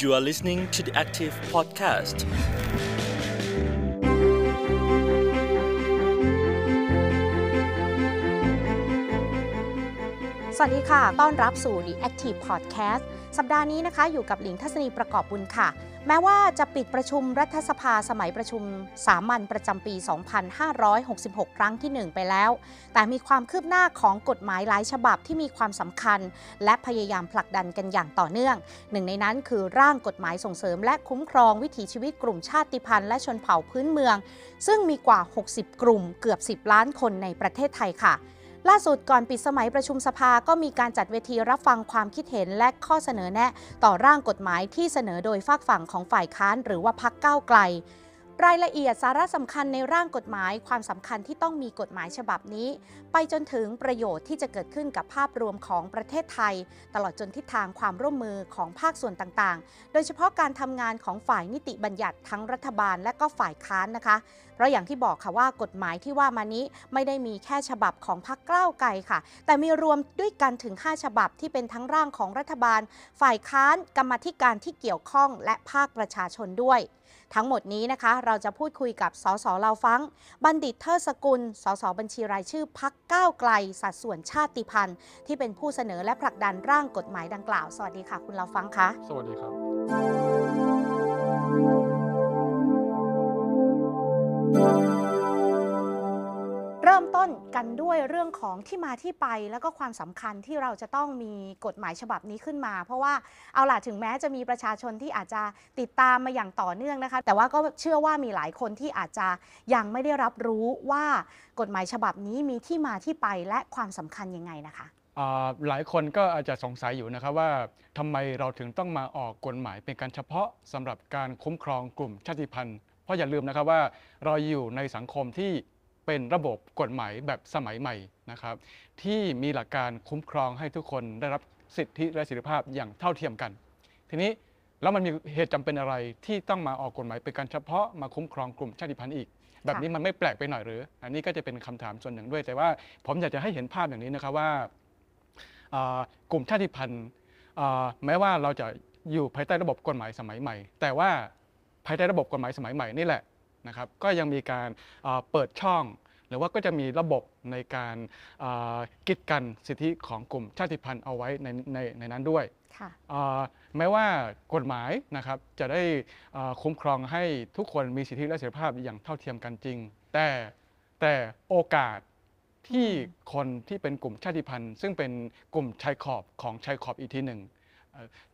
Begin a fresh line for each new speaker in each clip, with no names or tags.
You are listening to the Active
Podcast. สวัสดีค่ะ ต้อนรับสู่ The Active Podcast สัปดาห์นี้นะคะอยู่กับหลิงทัศนีประกอบบุญค่ะ แม้ว่าจะปิดประชุมรัฐสภาสมัยประชุมสามัญประจำปี 2566 ครั้งที่ 1 ไปแล้ว แต่มีความคืบหน้าของกฎหมายหลายฉบับที่มีความสำคัญและพยายามผลักดันกันอย่างต่อเนื่อง หนึ่งในนั้นคือร่างกฎหมายส่งเสริมและคุ้มครองวิถีชีวิตกลุ่มชาติพันธุ์และชนเผ่าพื้นเมือง ซึ่งมีกว่า 60 กลุ่มเกือบ 10 ล้านคนในประเทศไทยค่ะล่าสุดก่อนปิดสมัยประชุมสภาก็มีการจัดเวทีรับฟังความคิดเห็นและข้อเสนอแนะ ต่อร่างกฎหมายที่เสนอโดยฝากฝั่งของฝ่ายค้านหรือว่าพักก้าวไกล รายละเอียดสาระสำคัญในร่างกฎหมายความสำคัญที่ต้องมีกฎหมายฉบับนี้ไปจนถึงประโยชน์ที่จะเกิดขึ้นกับภาพรวมของประเทศไทย ตลอดจนทิศทางความร่วมมือของภาคส่วนต่างๆ โดยเฉพาะการทำงานของฝ่ายนิติบัญญัติทั้งรัฐบาลและก็ฝ่ายค้านนะคะ เพราะอย่างที่บอกค่ะว่ากฎหมายที่ว่ามานี้ ไม่ได้มีแค่ฉบับของพรรคกล้าวไกลค่ะ แต่มีรวมด้วยกันถึง5ฉบับที่เป็นทั้งร่างของรัฐบาล ฝ่ายค้าน กรรมธิการที่เกี่ยวข้องและภาคประชาชนด้วย ทั้งหมดนี้นะคะ เราจะพูดคุยกับสสเราฟัง บัณฑิตเทอสกุล สสบัญชีรายชื่อพักก้าวไกลสัดส่วนชาติพันธุ์ที่เป็นผู้เสนอและผลักดันร่างกฎหมายดังกล่าวสวัสดีค่ะ คุณเราฟังคะสวัสดีครับริ่มต้นกันด้วยเรื่องของที่มาที่ไป แล้วก็ความสำคัญที่เราจะต้องมีกฎหมายฉบับนี้ขึ้นมา เพราะว่าเอาล่ะถึงแม้จะมีประชาชนที่อาจจะติดตามมาอย่างต่อเนื่องนะคะ แต่ว่าก็เชื่อว่ามีหลายคนที่อาจจะยังไม่ได้รับรู้ว่ากฎหมายฉบับนี้มีที่มาที่ไปและความสำคัญยังไงนะคะ
หลายคนก็อาจจะสงสัยอยู่นะครับว่าทำไมเราถึงต้องมาออกกฎหมาย เป็นการเฉพาะสำหรับการคุ้มครองกลุ่มชาติพันธุ์ เพราะอย่าลืมนะครับว่าเราอยู่ในสังคมที่เป็นระบบกฎหมายแบบสมัยใหม่นะครับที่มีหลักการคุ้มครองให้ทุกคนได้รับสิทธิและเสรีภาพอย่างเท่าเทียมกัน ทีนี้ แล้วมันมีเหตุจำเป็นอะไรที่ต้องมาออกกฎหมายเป็นการเฉพาะมาคุ้มครองกลุ่มชาติพันธุ์อีก แบบนี้มันไม่แปลกไปหน่อยหรืออันนี้ก็จะเป็นคำถามส่วนหนึ่งด้วย แต่ว่า ผมอยากจะให้เห็นภาพอย่างนี้นะครับว่ากลุ่มชาติพันธุ์แม้ว่าเราจะอยู่ภายใต้ระบบกฎหมายสมัยใหม่ แต่ว่าภายใต้ระบบกฎหมายสมัยใหม่นี่แหละะครับก็ยังมีการเปิดช่อง หรือว่าก็จะมีระบบในการกีดกันสิทธิของกลุ่มชาติพันธุ์เอาไว้ในในในนั้นด้วยแม้ว่ากฎหมายนะครับจะได้คุ้มครองให้ทุกคนมีสิทธิและเสรีภาพอย่างเท่าเทียมกันจริง แต่แต่โอกาสที่คนที่เป็นกลุ่มชาติพันธุ์ ซึ่งเป็นกลุ่มชายขอบของชายขอบอีกทีหนึ่ง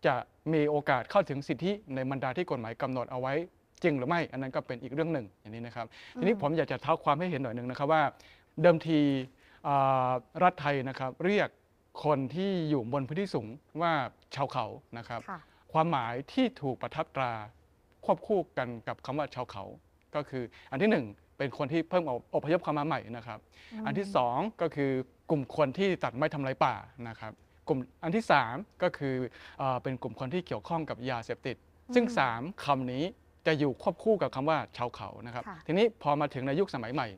จะมีโอกาสเข้าถึงสิทธิในบรรดาที่กฎหมายกำหนดเอาไว้จริงหรือไม่อันนั้นก็เป็นอีกเรื่องหนึ่งอย่างนี้นะครับ ทีนี้ผมอยากจะเท้าความให้เห็นหน่อยหนึ่งนะครับว่า เดิมทีรัฐไทยนะครับ เรียกคนที่อยู่บนพื้นที่สูงว่าชาวเขานะครับ ความหมายที่ถูกประทับตราควบคู่กันกับคำว่าชาวเขา ก็คืออันที่ 1 เป็นคนที่เพิ่มอพยพเข้ามาใหม่นะครับ อันที่2ก็คือกลุ่มคนที่ตัดไม้ทำลายป่านะครับกลุ่มอันที่3ก็คือเป็นกลุ่มคนที่เกี่ยวข้องกับยาเสพติด ซึ่ง3คำนี้จะอยู่ควบคู่กับคำว่าชาวเขานะครับ ทีนี้พอมาถึงในยุคสมัยใหม่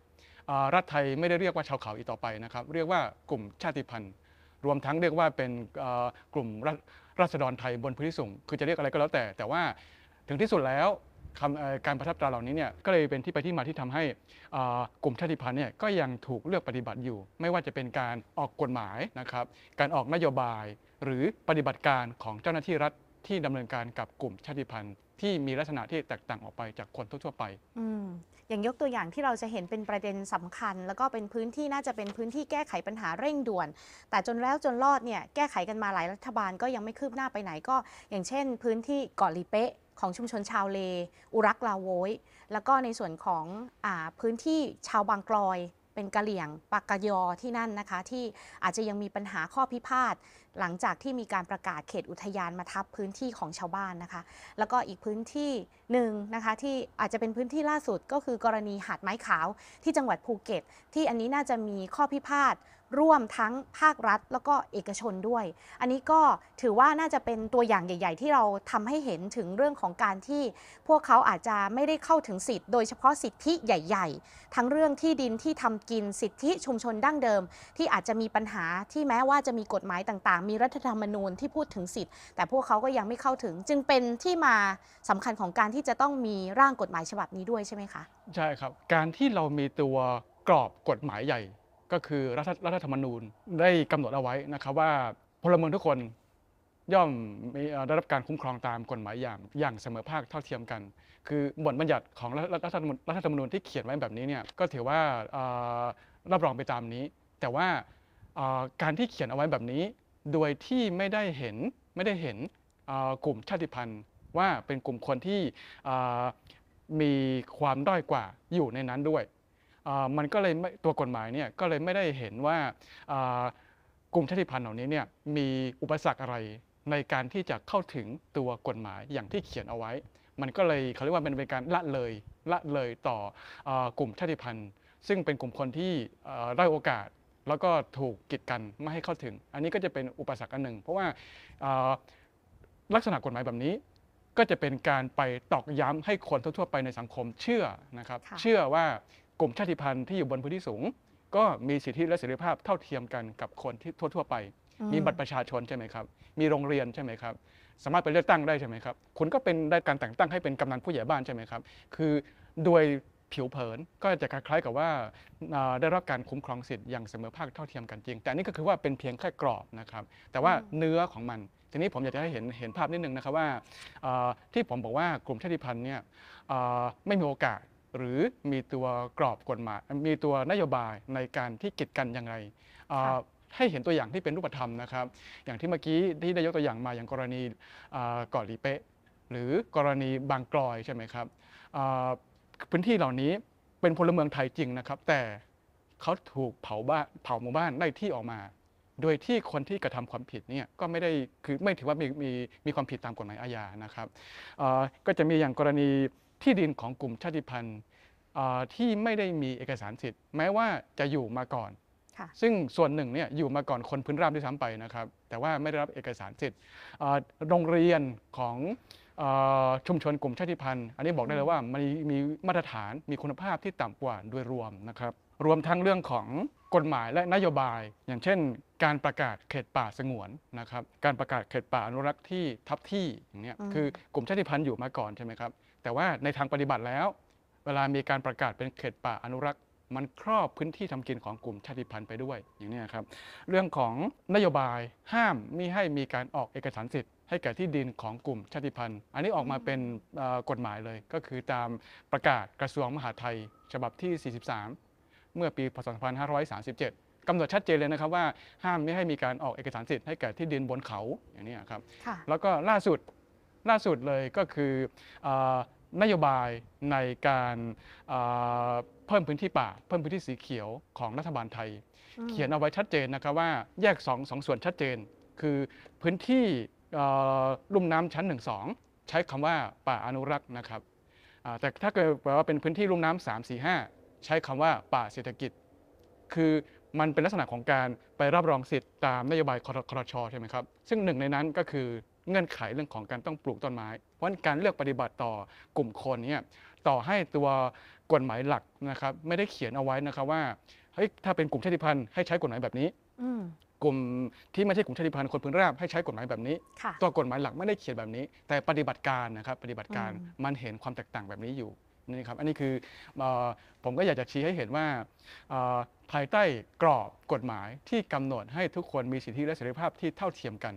รัฐไทยไม่ได้เรียกว่าชาวเขาอีกต่อไปนะครับ เรียกว่ากลุ่มชาติพันธุ์ รวมทั้งเรียกว่าเป็นกลุ่มรัษฎรไทยบนพื้นที่สูงคือจะเรียกอะไรก็แล้วแต่แต่ว่าถึงที่สุดแล้วการประทับตราเหล่านี้เนี่ยก็เลยเป็นที่ไปที่มาที่ทำให้กลุ่มชาติพันธุ์เนี่ยก็ยังถูกเลือกปฏิบัติอยู่ไม่ว่าจะเป็นการออกกฎหมายนะครับการออกนโยบายหรือปฏิบัติการของเจ้าหน้าที่รัฐที่ดำเนินการกับกลุ่มชาติพันธุ์ที่มีลักษณะที่แตกต่างออกไปจากคนทั่วไป
ออย่างยกตัวอย่างที่เราจะเห็นเป็นประเด็นสำคัญ แล้วก็เป็นพื้นที่น่าจะเป็นพื้นที่แก้ไขปัญหาเร่งด่วน แต่จนแล้วจนรอดเนี่ยแก้ไขกันมาหลายรัฐบาลก็ยังไม่คืบหน้าไปไหน ก็ อย่างเช่นพื้นที่เกาะลีเป๊ะของชุมชนชาวเล อุรักลาโวยแล้วก็ในส่วนของอพื้นที่ชาวบางกลอย เป็นกะเหลี่ยงปากกยอที่นั่นนะคะที่อาจจะยังมีปัญหาข้อพิพาทหลังจากที่มีการประกาศเขตอุทยานมาทับพื้นที่ของชาวบ้านนะคะ แล้วก็อีกพื้นที่หนึ่งนะคะ ที่อาจจะเป็นพื้นที่ล่าสุดก็คือกรณีหาดไม้ขาวที่จังหวัดภูเก็ต ที่อันนี้น่าจะมีข้อพิพาทร่วมทั้งภาครัฐ แล้วก็เอกชนด้วย อันนี้ก็ถือว่าน่าจะเป็นตัวอย่างใหญ่ ๆ ที่เราทำให้เห็นถึงเรื่องของการที่ พวกเขาอาจจะไม่ได้เข้าถึงสิทธิ์โดยเฉพาะสิทธิใหญ่ ๆ ทั้งเรื่องที่ดินที่ทำกินสิทธิชุมชนดั้งเดิม ที่อาจจะมีปัญหาที่แม้ว่าจะมีกฎหมายต่างๆมีรัฐธรรมนูญที่พูดถึงสิทธิ์แต่พวกเขาก็ยังไม่เข้าถึง จึงเป็นที่มาสำคัญของการที่จะต้องมีร่างกฎหมายฉบับนี้ด้วยใช่ไหมคะ
ใช่ครับ การที่เรามีตัวกรอบกฎหมายใหญ่ ก็คือ รัฐรัฐธรรมนูญได้กำหนดเอาไว้นะครับว่าพลเมืองทุกคนย่อมมีได้รับการคุ้มครองตามกฎหมายอย่างอย่างเสมอภาคเท่าเทียมกัน คือบทบัญญัติของรัฐรัฐธรรมนูญที่เขียนไว้แบบนี้เนี่ยก็ถือว่ารับรองไปตามนี้ แต่ว่าการที่เขียนเอาไว้แบบนี้โดยที่ไม่ได้เห็นไม่ได้เห็นกลุ่มชาติพันธุ์ว่าเป็นกลุ่มคนที่มีความด้อยกว่าอยู่ในนั้นด้วยมันก็เลยตัวกฎหมายเนี่ยก็เลยไม่ได้เห็นว่ากลุ่มชาติพันธุ์เหล่านี้เนี่ยมีอุปสรรคอะไรในการที่จะเข้าถึงตัวกฎหมายอย่างที่เขียนเอาไว้ มันก็เลยเขาเรียกว่าเป็นการละเลยละเลยต่อกลุ่มชาติพันธุ์ซึ่งเป็นกลุ่มคนที่ได้โอกาสแล้วก็ถูกกีดกันไม่ให้เข้าถึง อันนี้ก็จะเป็นอุปสรรคอันหนึ่ง เพราะว่าลักษณะกฎหมายแบบนี้ ก็จะเป็นการไปตอกย้ำให้คนทั่วๆไปในสังคมเชื่อนะครับ เชื่อว่ากลุ่มชาติพันธุ์ที่อยู่บนพื้นที่สูง ก็มีสิทธิและเสรีภาพเท่าเทียมกันกับคนที่ทั่วๆไป มีบัตรประชาชนใช่ไหมครับ มีโรงเรียนใช่ไหมครับ สามารถไปเลือกตั้งได้ใช่ไหมครับคุณก็เป็นได้การแต่งตั้งให้เป็นกำนันผู้ใหญ่บ้านใช่ไหมครับ คือโดยผิวเผินก็จะคล้าย ๆกับว่าได้รับการคุ้มครองสิทธิ์อย่างเสมอภาคเท่าเทียมกันจริง แต่นี่ก็คือว่าเป็นเพียงแค่กรอบนะครับ แต่ว่าเนื้อของมัน ทีนี้ผมอยากจะให้เห็นเห็นภาพนิดนึงนะครับว่าที่ผมบอกว่ากลุ่มชาติพันธุ์เนี่ยไม่มีโอกาสหรือมีตัวกรอบกฎหมายมีตัวนโยบายในการที่กีดกันอย่างไรให้เห็นตัวอย่างที่เป็นรูปธรรมนะครับ อย่างที่เมื่อกี้ที่ได้ยกตัวอย่างมาอย่างกรณีก่อลีเปะหรือกรณีบางกลอยใช่ไหมครับพื้นที่เหล่านี้เป็นพลเมืองไทยจริงนะครับ แต่เขาถูกเผาบ้านเผาหมู่บ้านได้ที่ออกมา โดยที่คนที่กระทำความผิดเนี่ยก็ไม่ได้คือไม่ถือว่ามีมีมีความผิดตามกฎหมายอาญานะครับก็จะมีอย่างกรณีที่ดินของกลุ่มชาติพันธุ์ที่ไม่ได้มีเอกสารสิทธิ์แม้ว่าจะอยู่มาก่อนซึ่งส่วนหนึ่งเนี่ยอยู่มาก่อนคนพื้นราบด้วยซ้ำไปนะครับแต่ว่าไม่ได้รับเอกสารสิทธิ์โรงเรียนของชุมชนกลุ่มชาติพันธุ์อันนี้บอกได้เลยว่า มันมีมาตรฐานมีคุณภาพที่ต่ำกว่าโดยรวมนะครับ รวมทั้งเรื่องของกฎหมายและนโยบายอย่างเช่น การประกาศเขตป่าสงวนนะครับการประกาศเขตป่าอนุรักษ์ที่ทับที่อย่างเนี้ยคือกลุ่มชาติพันธุ์อยู่มาก่อนใช่ไหมครับ แต่ว่าในทางปฏิบัติแล้ว เวลามีการประกาศเป็นเขตป่าอนุรักษ์มันครอบพื้นที่ทำกินของกลุ่มชาติพันธุ์ไปด้วยอย่างนี้ครับเรื่องของนโยบายห้ามมิให้มีการออกเอกสารสิทธิ์ ให้แก่ที่ดินของกลุ่มชาติพันธุ์ อันนี้ออกมาเป็นกฎหมายเลย ก็คือตามประกาศกระทรวงมหาดไทยฉบับที่ 43 เมื่อปี พศ 2537กำหนดชัดเจนเลยนะครับว่า ห้ามไม่ให้มีการออกเอกสารสิทธิ์ให้แก่ที่ดินบนเขาอย่างนี้ครับแล้วก็ล่าสุดล่าสุดเลยก็คือนโยบายในการเพิ่มพื้นที่ป่าเพิ่มพื้นที่สีเขียวของรัฐบาลไทย เขียนเอาไว้ชัดเจนนะครับว่าแยกสองสองส่วนชัดเจน คือพื้นที่ลุ่มน้ำชั้นหนึ่งสองใช้คำว่าป่าอนุรักษ์นะครับแต่ถ้าเกิดแปลว่าเป็นพื้นที่ลุ่มน้ำ3 4 5ใช้คำว่าป่าเศรษฐกิจ คือมันเป็นลักษณะของการไปรับรองสิทธิ์ตามนโยบายคอรชใช่ไหมครับซึ่งหนึ่งในนั้นก็คือเงื่อนไขเรื่องของการต้องปลูกต้นไม้ เพราะการเลือกปฏิบัติต่อกลุ่มคนเนี่ยต่อให้ตัวกฎหมายหลักนะครับไม่ได้เขียนเอาไว้นะครับว่าเฮ้ยถ้าเป็นกลุ่มชาติพันธุ์ให้ใช้กฎหมายแบบนี้กลุ่มที่ไม่ใช่กลุ่มชาติพันธุ์คนพื้นราบให้ใช้กฎหมายแบบนี้ตัวกฎหมายหลักไม่ได้เขียนแบบนี้ แต่ปฏิบัติการนะครับปฏิบัติการมันเห็นความแตกต่างแบบนี้อยู่นี่ครับอันนี้คืออผมก็อยากจะชี้ให้เห็นว่าภายใต้กรอบกฎหมายที่กำหนดให้ทุกคนมีสิทธิและเสรีภาพที่เท่าเทียมกัน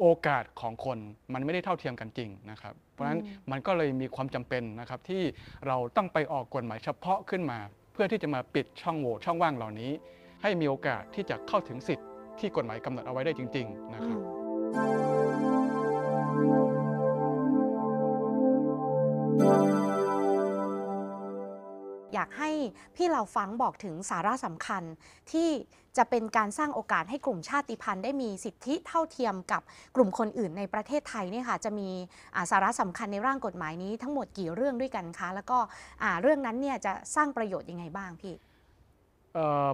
โอกาสของคนมันไม่ได้เท่าเทียมกันจริงนะครับ เพราะฉะนั้นมันก็เลยมีความจำเป็นนะครับ ที่เราต้องไปออกกฎหมายเฉพาะขึ้นมา เพื่อที่จะมาปิดช่องโหว่ช่องว่างเหล่านี้ ให้มีโอกาสที่จะเข้าถึงสิทธิ์ที่กฎหมายกำหนดเอาไว้ได้จริงๆนะครับ
thank you อยากให้พี่เราฟังบอกถึงสาระสำคัญที่จะเป็นการสร้างโอกาสให้กลุ่มชาติพันธุ์ได้มีสิทธิเท่าเทียมกับกลุ่มคนอื่นในประเทศไทยเนี่ยค่ะจะมีสาระสำคัญในร่างกฎหมายนี้ทั้งหมดกี่เรื่องด้วยกันคะ แล้วก็เรื่องนั้นเนี่ยจะสร้างประโยชน์ยังไงบ้างพี่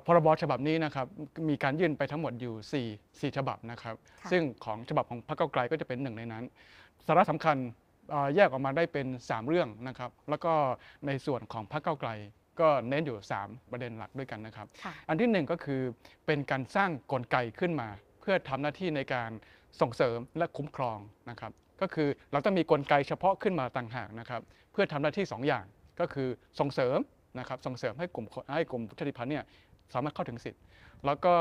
พรบฉบับนี้นะครับมีการยื่นไปทั้งหมดอยู่ 4 4 ฉบับนะครับซึ่งของฉบับของพรรคเก้าไกลก็จะเป็นหนึ่งในนั้น สาระสำคัญแยกออกมาได้เป็น 3 เรื่องนะครับ แล้วก็ในส่วนของพรรคเก้าไกลก็เน้นอยู่ 3 ประเด็นหลักด้วยกันนะครับ อันที่1ก็คือเป็นการสร้างกลไกขึ้นมา เพื่อทำหน้าที่ในการส่งเสริมและคุ้มครองนะครับ ก็คือเราต้องมีกลไกเฉพาะขึ้นมาต่างหากนะครับ เพื่อทำหน้าที่ 2 อย่างก็คือส่งเสริมนะครับส่งเสริมให้กลุ่มให้กลุ่มชาติพันธุ์เนี่ยสามารถเข้าถึงสิทธิ์ แล้วก็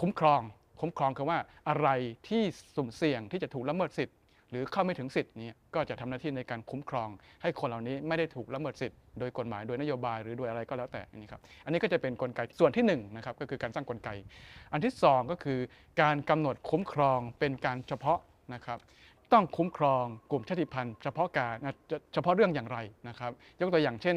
คุ้มครองคุ้มครองคือว่าอะไรที่สุ่มเสี่ยงที่จะถูกละเมิดสิทธิ์หรือเข้าไม่ถึงสิทธิ์นี้ก็จะทำหน้าที่ในการคุ้มครอง ให้คนเหล่านี้ไม่ได้ถูกละเมิดสิทธิ์โดยกฎหมายโดยนโยบายหรือโดยอะไรก็แล้วแต่นี่ครับอันนี้ก็จะเป็นนกลไกส่วนที่1นะครับก็คือการสร้างกลไก อันที่2ก็คือการกำหนดคุ้มครองเป็นการเฉพาะนะครับต้องคุ้มครองกลุ่มชาติพันธุ์เฉพาะการเฉพาะเรื่องอย่างไรนะครับยกตัวอย่างเช่น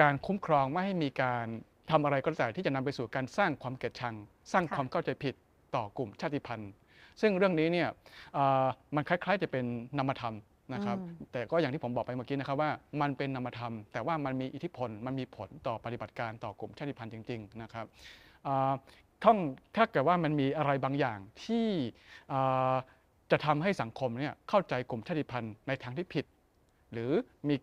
การคุ้มครองไม่ให้มีการทำอะไรก็แล้วแต่ที่จะนำไปสู่การสร้างความเกลียดชัง สร้างความเข้าใจผิดต่อกลุ่มชาติพันธุ์ซึ่งเรื่องนี้เนี่ยมันคล้าย ๆจะเป็นนามธรรมนะครับแต่ก็อย่างที่ผมบอกไปเมื่อกี้นะครับว่า มันเป็นนามธรรม แต่ว่ามันมีอิทธิพล มันมีผลต่อปฏิบัติการต่อกลุ่มชาติพันธุ์จริงๆนะครับท่องถ้าเกิดว่ามันมีอะไรบางอย่างที่จะทำให้สังคมเนี่ยเข้าใจกลุ่มชาติพันธุ์ในทางที่ผิดหรือมี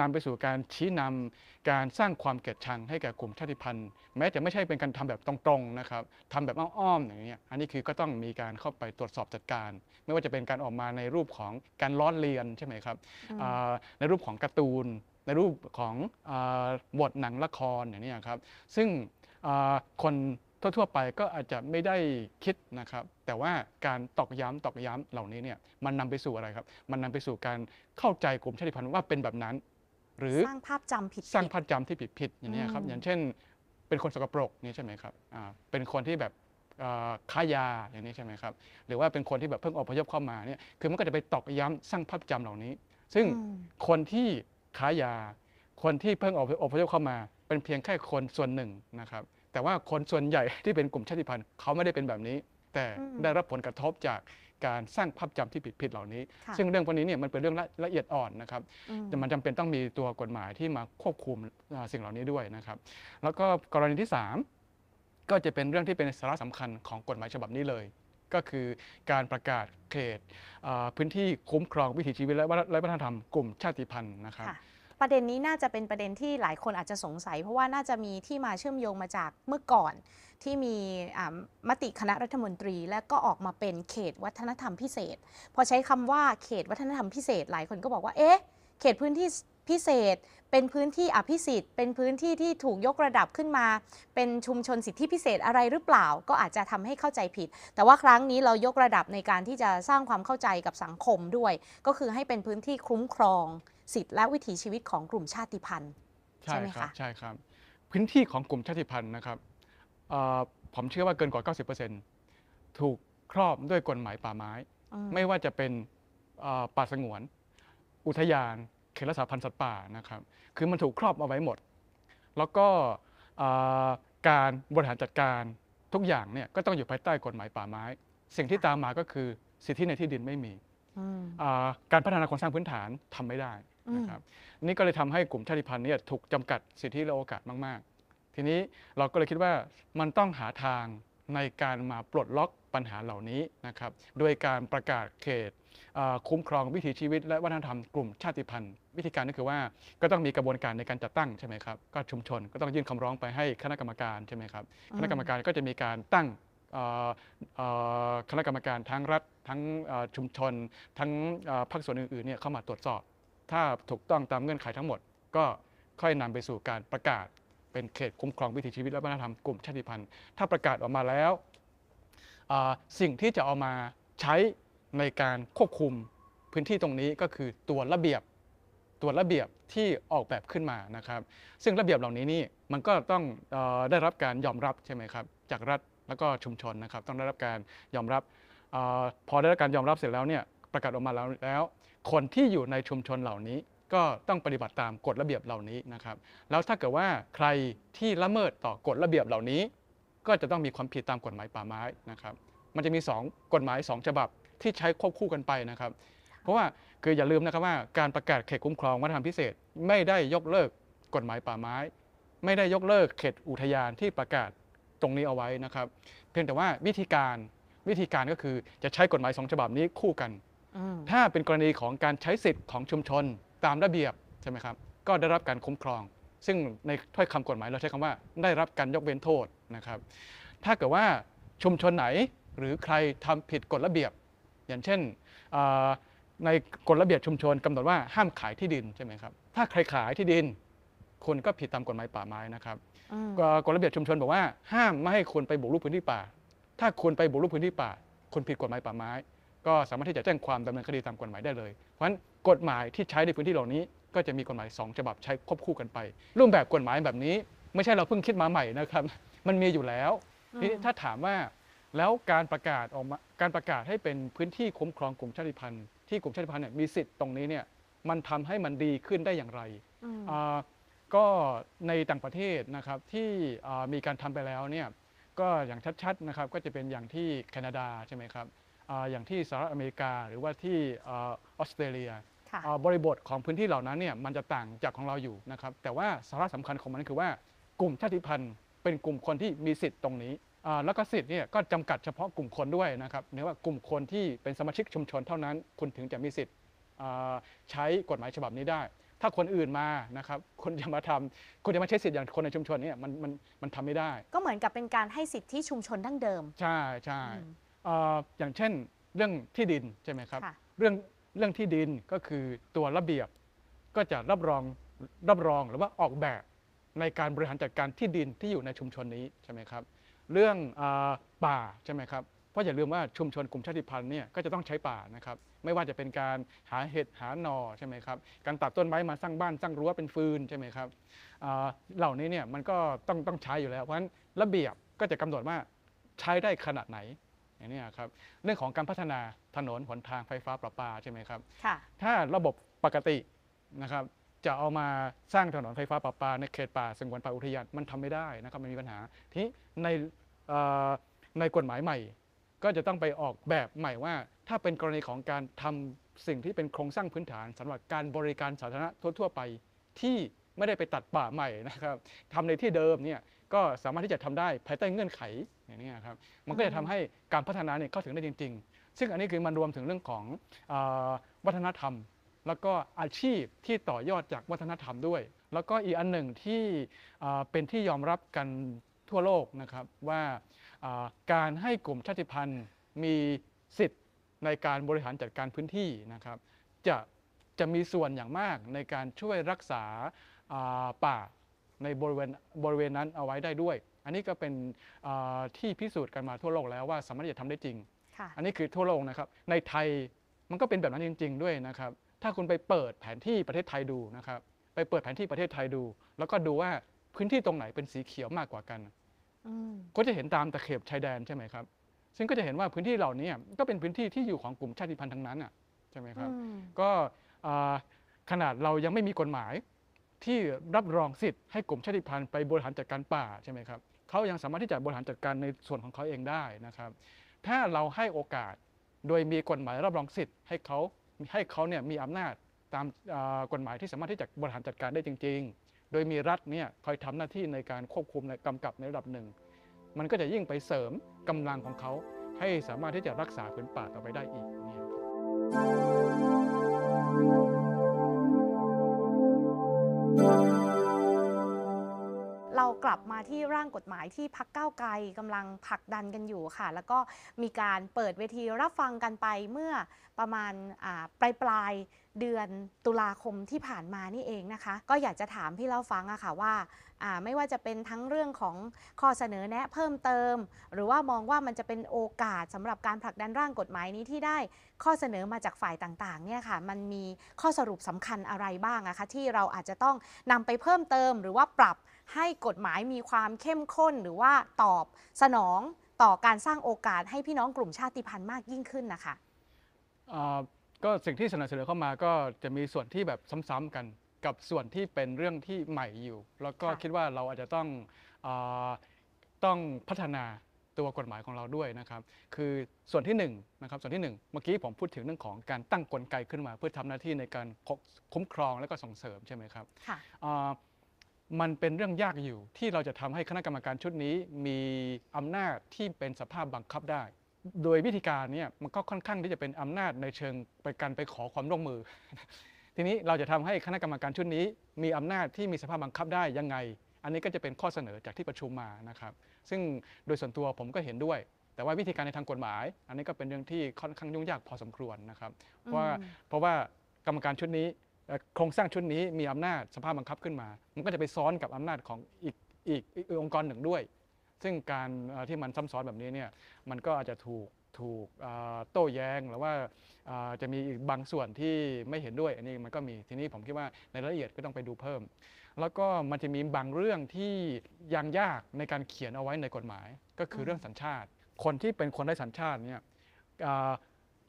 นำไปสู่การชี้นำการสร้างความเกลียดชัง ให้แก่กลุ่มชาติพันธุ์แม้จะไม่ใช่เป็นการทำแบบตรงๆนะครับทำแบบอ้อมๆอย่างนี้อันนี้คือก็ต้องมีการเข้าไปตรวจสอบจัดการ ไม่ว่าจะเป็นการออกมาในรูปของการล้อเลียนใช่ไหมครับในรูปของการ์ตูนในรูปของบทหนังละครอย่างนี้ครับซึ่งคนทั่วๆไปก็อาจจะไม่ได้คิดนะครับ แต่ว่าการตอกย้ำตอกย้ำเหล่านี้เนี่ยมันนำไปสู่อะไรครับ มันนำไปสู่การเข้าใจกลุ่มชาติพันธุ์ว่าเป็นแบบนั้น หรือ สร้างภาพจำผิดสร้างภาพจำที่ผิดผิดๆอย่างนี้ครับอย่างเช่น เป็นคนสกปรกนี่ใช่ไหมครับอ่าเป็นคนที่แบบค้ายาอย่างนี้ใช่ไหมครับ หรือว่าเป็นคนที่แบบเพิ่งอพยพเข้ามาเนี่ยคือมันก็จะไปตอกย้ำสร้างภาพจำเหล่านี้ ซึ่งคนที่ค้ายา คนที่เพิ่งอพยพเข้ามา เป็นเพียงแค่คนส่วนหนึ่งนะครับแต่ว่าคนส่วนใหญ่ที่เป็นกลุ่มชาติพันธุ์เขาไม่ได้เป็นแบบนี้ แต่ได้รับผลกระทบจากการสร้างภาพจำที่ผิดๆเหล่านี้ ซึ่งเรื่องพวกนี้เนี่ยมันเป็นเรื่องละเอียดอ่อนนะครับ แต่มันจำเป็นต้องมีตัวกฎหมายที่มาควบคุมสิ่งเหล่านี้ด้วยนะครับ แล้วก็กรณีที่ 3 ก็จะเป็นเรื่องที่เป็นสาระสำาคัญของกฎหมายฉบับนี้เลย ก็คือการประกาศเขตพื้นที่คุ้มครองวิถีชีวิตและวัฒนธรรมกลุ่มชาติพันธุ์นะครับ
ประเด็นนี้น่าจะเป็นประเด็นที่หลายคนอาจจะสงสัย เพราะว่าน่าจะมีที่มาเชื่อมโยงมาจากเมื่อก่อนที่มีมติคณะรัฐมนตรี และก็ออกมาเป็นเขตวัฒนธรรมพิเศษพอใช้คำว่าเขตวัฒนธรรมพิเศษ หลายคนก็บอกว่าเอ๊ะเขตพื้นที่พิเศษ เป็นพื้นที่อภิสิทธิ์ เป็นพื้นที่ที่ถูกยกระดับขึ้นมา เป็นชุมชนสิทธิพิเศษอะไรหรือเปล่า ก็อาจจะทำให้เข้าใจผิด แต่ว่าครั้งนี้เรายกระดับในการที่จะสร้างความเข้าใจกับสังคมด้วย ก็คือให้เป็นพื้นที่คุ้มครองสิทธิและวิถีชีวิตของกลุ่มชาติพันธุ์ใช่ไหมคะ
ใช่ครับพื้นที่ของกลุ่มชาติพันธุ์นะครับผมเชื่อว่าเกินกว่า90%ถูกครอบด้วยกฎหมายป่าไม้ ไม่ว่าจะเป็นป่าสงวน อุทยาน เขตรักษาพันธุ์สัตว์ป่านะครับ คือมันถูกครอบเอาไว้หมด แล้วก็การบริหารจัดการทุกอย่างเนี่ยก็ต้องอยู่ภายใต้กฎหมายป่าไม้สิ่งที่ตามมาก็คือสิทธิในที่ดินไม่มีการพัฒนาโครงสร้างพื้นฐานทำไม่ได้นครับนี่ ก็เลยทำให้กลุ่มชาติพันธุ์เนี่ยถูกจำกัดสิทธิและโอกาสมากๆ ทีนี้เราก็เลยคิดว่ามันต้องหาทางในการมาปลดล็อกปัญหาเหล่านี้นะครับ โดยการประกาศเขตคุ้มครองวิถีชีวิต และวัฒนธรรมกลุ่มชาติพันธุ์ วิธีการก็คือว่า ก็ต้องมีกระบวนการในการจัดตั้งใช่ไหมครับก็ชุมชนก็ต้องยื่นคำร้องไปให้คณะกรรมการใช่ไหมครับคณะกรรมการก็จะมีการตั้งคณะกรรมการทั้งรัฐทั้งชุมชนทั้งภาคส่วนอื่นๆเข้ามาตรวจสอบถ้าถูกต้องตามเงื่อนไขทั้งหมด ก็ค่อยนำไปสู่การประกาศเป็นเขตคุ้มครองวิถีชีวิตและวัฒนธรรมกลุ่มชาติพันธุ์ถ้าประกาศออกมาแล้ว สิ่งที่จะเอามาใช้ในการควบคุมพื้นที่ตรงนี้ก็คือตัวระเบียบตัวระเบียบที่ออกแบบขึ้นมานะครับซึ่งระเบียบเหล่านี้นี่ มันก็ต้องอได้รับการยอมรับใช่ไหมครับ จากรัฐแล้วก็ชุมชนนะครับต้องได้รับการยอมรับอพอได้รับการยอมรับเสร็จแล้วเนี่ยประกาศออกมาแล้วแล้ว คนที่อยู่ในชุมชนเหล่านี้ ก็ต้องปฏิบัติตามกฎระเบียบเหล่านี้นะครับแล้วถ้าเกิดว่าใครที่ละเมิดต่อกฎระเบียบเหล่านี้ ก็จะต้องมีความผิดตามกฎหมายป่าไม้นะครับมันจะมี 2 กฎหมาย 2 ฉบับที่ใช้ควบคู่กันไปนะครับเพราะว่าคืออย่าลืมนะครับว่าการประกาศเขตคุ้มครองวัฒนธรรมพิเศษไม่ได้ยกเลิกกฎหมายป่าไม้ ไม่ได้ยกเลิกเขตอุทยานที่ประกาศตรงนี้เอาไว้นะครับ เพียงแต่ว่าวิธีการวิธีการก็คือจะใช้กฎหมายสองฉบับนี้คู่กันถ้าเป็นกรณีของการใช้สิทธิ์ของชุมชนตามระเบียบใช่ไหมครับ ก็ได้รับการคุ้มครอง ซึ่งในถ้อยคำกฎหมาย เราใช้คำว่าได้รับการยกเว้นโทษนะครับถ้าเกิดว่าชุมชนไหนหรือใครทำผิดกฎระเบียบอย่างเช่นในกฎระเบียบชุมชนกำหนดว่าห้ามขายที่ดินใช่ไหมครับถ้าใครขายที่ดินคนก็ผิดตามกฎหมายป่าไม้นะครับกฎระเบียบชุมชนบอกว่าห้ามไม่ให้คนไปบุกรุกพื้นที่ป่าถ้าคนไปบุกรุกพื้นที่ป่า คนผิดกฎหมายป่าไม้ก็สามารถที่จะแจ้งความดำเนินคดีตามกฎหมายได้เลยเพราะฉะนั้นกฎหมายที่ใช้ในพื้นที่เหล่านี้ก็จะมีกฎหมาย2ฉบับใช้ควบคู่กันไป รูปแบบกฎหมายแบบนี้ ไม่ใช่เราเพิ่งคิดมาใหม่นะครับ มันมีอยู่แล้ว ทีนี้ถ้าถามว่าแล้วการประกาศออกมาการประกาศให้เป็นพื้นที่คุ้มครองกลุ่มชาติพันธุ์ที่กลุ่มชาติพันธุ์เนี่ยมีสิทธิ์ตรงนี้เนี่ยมันทำให้มันดีขึ้นได้อย่างไรก็ในต่างประเทศนะครับที่มีการทำไปแล้วเนี่ยก็อย่างชัดๆนะครับก็จะเป็นอย่างที่แคนาดาใช่ไหมครับอย่างที่สหรัฐอเมริกาหรือว่าที่ออสเตรเลียบริบทของพื้นที่เหล่านั้นเนี่ยมันจะต่างจากของเราอยู่นะครับแต่ว่าสาระสำคัญของมันคือว่ากลุ่มชาติพันธุ์ เป็นกลุ่มคนที่มีสิทธิ์ตรงนี้แล้วก็สิทธิ์เนี่ยก็จำกัดเฉพาะกลุ่มคนด้วยนะครับเนื่องว่ากลุ่มคนที่เป็นสมาชิกชุมชนเท่านั้น คุณถึงจะมีสิทธิ์ใช้กฎหมายฉบับนี้ได้ ถ้าคนอื่นมานะครับคนจะมาทำคนจะมาใช้สิทธิ์อย่างคนในชุมชนเนี่ยมันมันมันทำไม่ได้
ก็เหมือนกับเป็นการให้สิทธิ์ที่ชุมชนดั้งเดิม
ใช่ใช่อย่างเช่นเรื่องที่ดินใช่ไหมครับเรื่องเรื่องที่ดินก็คือตัวระเบียบก็จะรับรองรับรองหรือว่าออกแบบในการบริหารจัดการที่ดินที่อยู่ในชุมชนนี้ใช่ไหมครับเรื่องอป่าใช่ไหมครับ เพราะอย่าลืมว่าชุมชนกลุ่มชาติพันธุ์เนี่ยก็จะต้องใช้ป่านะครับไม่ว่าจะเป็นการหาเห็ดหาหนอใช่ไหมครับการตัดต้นไม้มาสร้างบ้านสร้างรั้วเป็นฟืนใช่ไหมครับเหล่านี้เนี่ยมันก็ต้องต้องใช้อยู่แล้วเพราะฉะนั้นระเบียบก็จะกำหนดว่าใช้ได้ขนาดไหนอย่างนี้ครับเรื่องของการพัฒนาถนนหนทางไฟฟ้าประปาใช่ไหมครับถ้าระบบปกตินะครับ จะเอามาสร้างถนนไฟฟ้าประปาในเขตป่าสงวนป่าอุทยานมันทำไม่ได้นะครับมันมีปัญหาทีนี้ในในกฎหมายใหม่ ก็จะต้องไปออกแบบใหม่ว่า ถ้าเป็นกรณีของการทำสิ่งที่เป็นโครงสร้างพื้นฐาน สำหรับการบริการสาธารณะทั่วๆไปที่ไม่ได้ไปตัดป่าใหม่นะครับทำในที่เดิมเนี่ยก็สามารถที่จะทำได้ภายใต้เงื่อนไขอย่างนี้ครับ มันก็จะทำให้การพัฒนาเนี่ยเข้าถึงได้จริง ๆ ซึ่งอันนี้คือมันรวมถึงเรื่องของวัฒนธรรม แล้วก็อาชีพที่ต่อยอดจากวัฒนธรรมด้วย แล้วก็อีกอันหนึ่งที่เป็นที่ยอมรับกันทั่วโลกนะครับ ว่าการให้กลุ่มชาติพันธุ์มีสิทธิ์ในการบริหารจัดการพื้นที่นะครับจะจะมีส่วนอย่างมากในการช่วยรักษาป่าในบริเวณบริเวณนั้นเอาไว้ได้ด้วย อันนี้ก็เป็นที่พิสูจน์กันมาทั่วโลกแล้วว่าสามารถจะทำได้จริง อันนี้คือทั่วโลกนะครับ ในไทยมันก็เป็นแบบนั้นจริงๆ ด้วยนะครับ ถ้าคุณไปเปิดแผนที่ประเทศไทยดูนะครับ ไปเปิดแผนที่ประเทศไทยดู แล้วก็ดูว่าพื้นที่ตรงไหนเป็นสีเขียวมากกว่ากันก็จะเห็นตามตะเข็บชายแดนใช่ไหมครับ ซึ่งก็จะเห็นว่าพื้นที่เหล่านี้ก็เป็นพื้นที่ที่อยู่ของกลุ่มชาติพันธุ์ทั้งนั้นอ่ะใช่ไหมครับ ก็ขนาดเรายังไม่มีกฎหมายที่รับรองสิทธิ์ให้กลุ่มชาติพันธุ์ไปบริหารจัดการป่าใช่ไหมครับเขายังสามารถที่จะบริหารจัดการในส่วนของเขาเองได้นะครับ ถ้าเราให้โอกาสโดยมีกฎหมายรับรองสิทธิ์ให้เขาให้เขาเนี่ยมีอำนาจตามกฎหมายที่สามารถที่จะบริหารจัดการได้จริง ๆ โดยมีรัฐเนี่ยคอยทำหน้าที่ในการควบคุมและกำกับในระดับหนึ่ง มันก็จะยิ่งไปเสริมกำลังของเขาให้สามารถที่จะรักษาพื้นป่าต่อไปได้อีกนี่
Thank you. กลับมาที่ร่างกฎหมายที่พักเก้าไกลกำลังผลักดันกันอยู่ค่ะ แล้วก็มีการเปิดเวทีรับฟังกันไปเมื่อประมาณปลายปลายเดือนตุลาคมที่ผ่านมานี่เองนะคะ ก็อยากจะถามพี่เล่าฟังอะค่ะว่า ไม่ว่าจะเป็นทั้งเรื่องของข้อเสนอแนะเพิ่มเติม หรือว่ามองว่ามันจะเป็นโอกาสสำหรับการผลักดันร่างกฎหมายนี้ที่ได้ข้อเสนอมาจากฝ่ายต่างๆเนี่ยค่ะ มันมีข้อสรุปสำคัญอะไรบ้างนะคะ ที่เราอาจจะต้องนำไปเพิ่มเติม หรือว่าปรับให้กฎหมายมีความเข้มข้น หรือว่าตอบสนองต่อการสร้างโอกาสให้พี่น้องกลุ่มชาติพันธุ์มากยิ่งขึ้นนะคะ
ก็สิ่งที่เสนอเสนอเข้ามาก็จะมีส่วนที่แบบซ้ำๆกันกับส่วนที่เป็นเรื่องที่ใหม่อยู่ แล้วก็คิดว่าเราอาจจะต้องอต้องพัฒนาตัวกฎหมายของเราด้วยนะครับ คือส่วนที่1นนะครับส่วนที่1 เมื่อกี้ผมพูดถึงเรื่องของการตั้งกลไกขึ้นมา เพื่อทำหน้าที่ในการคุ้มครองและก็ส่งเสริมใช่ไหมครับมันเป็นเรื่องยากอยู่ ที่เราจะทำให้คณะกรรมการชุดนี้มีอำนาจที่เป็นสภาพบังคับได้ โดยวิธีการเนี่ยมันก็ค่อนข้างที่จะเป็นอำนาจในเชิงไปการไปขอความร่วมมือ ทีนี้เราจะทำให้คณะกรรมการชุดนี้ มีอำนาจที่มีสภาพบังคับได้ ยังไง อันนี้ก็จะเป็นข้อเสนอจากที่ประชุมมานะครับ ซึ่งโดยส่วนตัวผมก็เห็นด้วย แต่ว่าวิธีการในทางกฎหมาย อันนี้ก็เป็นเรื่องที่ค่อนข้างยุ่งยากพอสมควรนะครับว่าเพราะว่ากรรมการชุดนี้โครงสร้างชุดนี้มีอำนาจสภาพบังคับขึ้นมา มันก็จะไปซ้อนกับอำนาจของอีกอีกองค์กรหนึ่งด้วย ซึ่งการที่มันซ้าซ้อนแบบนี้เนี่ย มันก็อาจจะถูกถูกโต้แย้งหรือว่าจะมีอีกบางส่วนที่ไม่เห็นด้วยอันนี้มันก็มี ทีนี้ผมคิดว่าในรายละเอียดก็ต้องไปดูเพิ่ม แล้วก็มันจะมีบางเรื่องที่ยังยากในการเขียนเอาไว้ในกฎหมาย ก็คือเรื่องสัญชาติ คนที่เป็นคนได้สัญชาติเนี่ย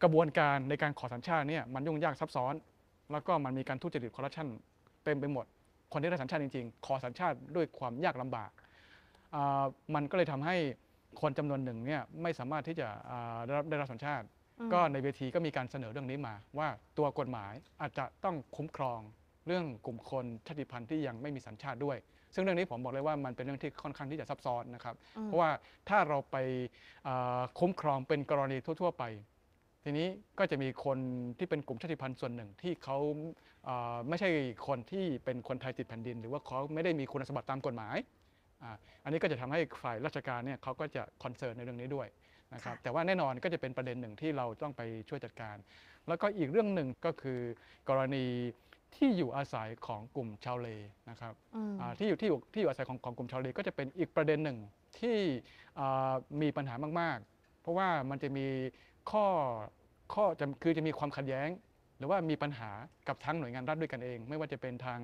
กระบวนการในการขอสัญชาติเนี่ยมันยุ่งยากซับซ้อนแล้วก็มันมีการทุจริตคอร์รัปชันเต็มไปหมด คนที่ได้สัญชาติจริงๆขอสัญชาติด้วยความยากลำบากมันก็เลยทำให้คนจำนวนหนึ่งเนี่ยไม่สามารถที่จะได้รับสัญชาติ ก็ในเวทีก็มีการเสนอเรื่องนี้มา ว่าตัวกฎหมายอาจจะต้องคุ้มครองเรื่องกลุ่มคนชาติพันธุ์ที่ยังไม่มีสัญชาติด้วย ซึ่งเรื่องนี้ผมบอกเลยว่ามันเป็นเรื่องที่ค่อนข้างที่จะซับซ้อนนะครับเพราะว่าถ้าเราไปคุ้มครองเป็นกรณีทั่ว ๆไปทีนี้ก็จะมีคนที่เป็นกลุ่มชาติพันธุ์ส่วนหนึ่งที่เขาไม่ใช่คนที่เป็นคนไทยติดแผ่นดิน หรือว่าเขาไม่ได้มีคุณสมบัติตามกฎหมายอันนี้ก็จะทำให้ฝ่ายราชการเนี่ยเขาก็จะคอนเซิร์นในเรื่องนี้ด้วยนะครับแต่ว่าแน่นอนก็จะเป็นประเด็นหนึ่งที่เราต้องไปช่วยจัดการ แล้วก็อีกเรื่องหนึ่งก็คือ กรณีที่อยู่อาศัยของกลุ่มชาวเลนะครับที่อยู่ที่อยู่ที่อยู่อาศัยของของกลุ่มชาวเล ก็จะเป็นอีกประเด็นหนึ่งที่มีปัญหามาก ๆ เพราะว่ามันจะมีข้อข้อจะคือจะมีความขัดแย้งหรือว่ามีปัญหากับทั้งหน่วยงานรัฐด้วยกันเอง ไม่ว่าจะเป็นทาง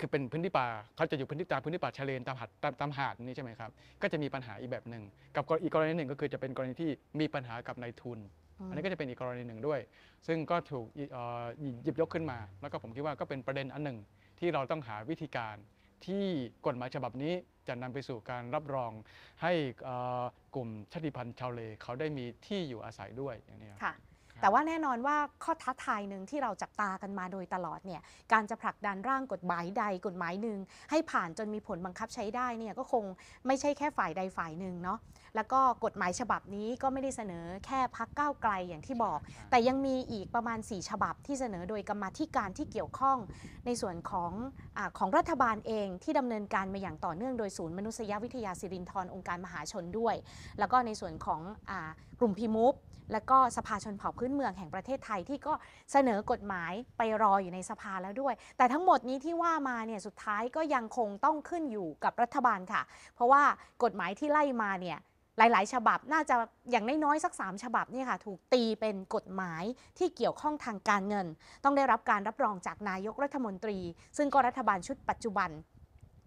คือเป็นพื้นที่ป่าเขาจะอยู่พื้นที่ตามพื้นที่ป่าชายเลนตามหาดตามตามหาดนี่ใช่ไหมครับก็จะมีปัญหาอีกแบบหนึ่งกับอีกกรณีหนึ่งก็คือจะเป็นกรณีที่มีปัญหากับนายทุนอันนี้ก็จะเป็นอีกกรณีหนึ่งด้วย ซึ่งก็ถูกหยิบยกขึ้นมา แล้วก็ผมคิดว่าก็เป็นประเด็นอันหนึ่งที่เราต้องหาวิธีการที่กฎหมายฉบับนี้จะนำไปสู่การรับรองให้กลุ่มชาติภัณฑ์ชาวเลเขาได้มีที่อยู่อาศัยด้วยอย่างนี้
ค่ะแต่ว่าแน่นอนว่าข้อท้าทายหนึ่งที่เราจับตากันมาโดยตลอดเนี่ยการจะผลักดันร่างกฎหมายใดกฎหมายหนึ่งให้ผ่านจนมีผลบังคับใช้ได้เนี่ยก็คงไม่ใช่แค่ฝ่ายใดฝ่ายหนึ่งเนาะแล้วก็กฎหมายฉบับนี้ก็ไม่ได้เสนอแค่พักก้าวไกลอย่างที่บอกแต่ยังมีอีกประมาณ4ฉบับที่เสนอโดยกรรมธิการที่เกี่ยวข้องในส่วนของอของรัฐบาลเองที่ดำเนินการมาอย่างต่อเนื่องโดยศูนย์มนุษยวิทยาศิรินทรองค์การมหาชนด้วย แล้วก็ในส่วนของอกลุ่มพีมูฟแล้วก็สภาชนเผ่าพื้นเมืองแห่งประเทศไทยที่ก็เสนอกฎหมายไปรออยู่ในสภาแล้วด้วย แต่ทั้งหมดนี้ที่ว่ามาเนี่ยสุดท้ายก็ยังคงต้องขึ้นอยู่กับรัฐบาลค่ะ เพราะว่ากฎหมายที่ไล่มาเนี่ยหลายๆ ฉบับน่าจะอย่างน้อย ๆ สัก3ฉบับนี่ค่ะถูกตีเป็นกฎหมายที่เกี่ยวข้องทางการเงิน ต้องได้รับการรับรองจากนายกรัฐมนตรี ซึ่งก็รัฐบาลชุดปัจจุบัน